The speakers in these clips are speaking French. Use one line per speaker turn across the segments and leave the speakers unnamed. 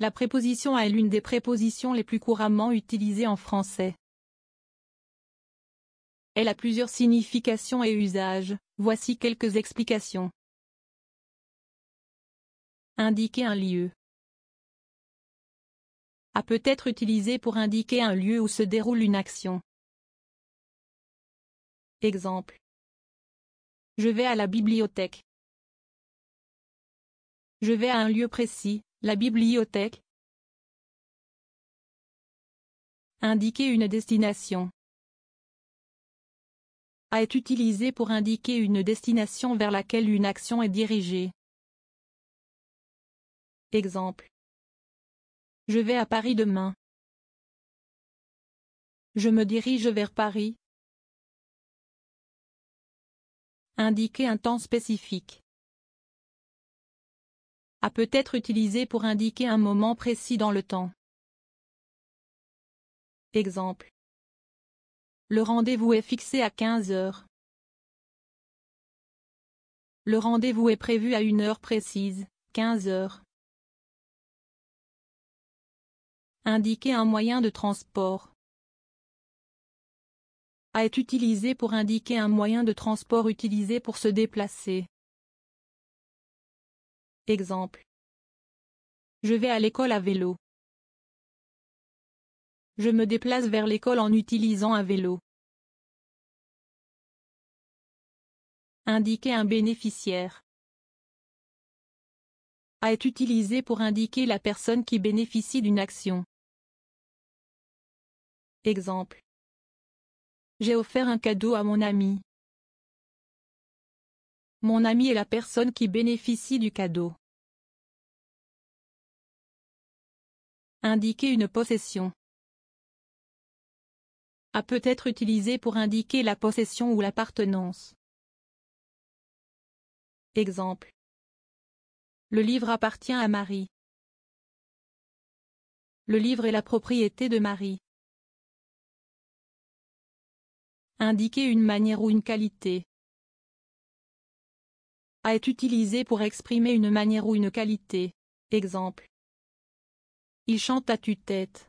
La préposition A est l'une des prépositions les plus couramment utilisées en français. Elle a plusieurs significations et usages, voici quelques explications. Indiquer un lieu a peut être utilisé pour indiquer un lieu où se déroule une action. Exemple Je vais à la bibliothèque. Je vais à un lieu précis, la bibliothèque. Indiquer une destination. A est utilisé pour indiquer une destination vers laquelle une action est dirigée. Exemple. Je vais à Paris demain. Je me dirige vers Paris. Indiquer un temps spécifique a peut être utilisé pour indiquer un moment précis dans le temps. Exemple. Le rendez-vous est fixé à 15 heures. Le rendez-vous est prévu à une heure précise, 15 heures. Indiquer un moyen de transport. A est utilisé pour indiquer un moyen de transport utilisé pour se déplacer. Exemple. Je vais à l'école à vélo. Je me déplace vers l'école en utilisant un vélo. Indiquer un bénéficiaire a est utilisé pour indiquer la personne qui bénéficie d'une action. Exemple. J'ai offert un cadeau à mon ami. Mon ami est la personne qui bénéficie du cadeau. Indiquer une possession a peut être utilisé pour indiquer la possession ou l'appartenance. Exemple. Le livre appartient à Marie. Le livre est la propriété de Marie. Indiquer une manière ou une qualité. A est utilisé pour exprimer une manière ou une qualité. Exemple. Il chante à tue-tête.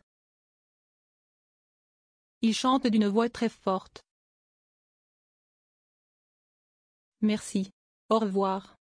Il chante d'une voix très forte. Merci. Au revoir.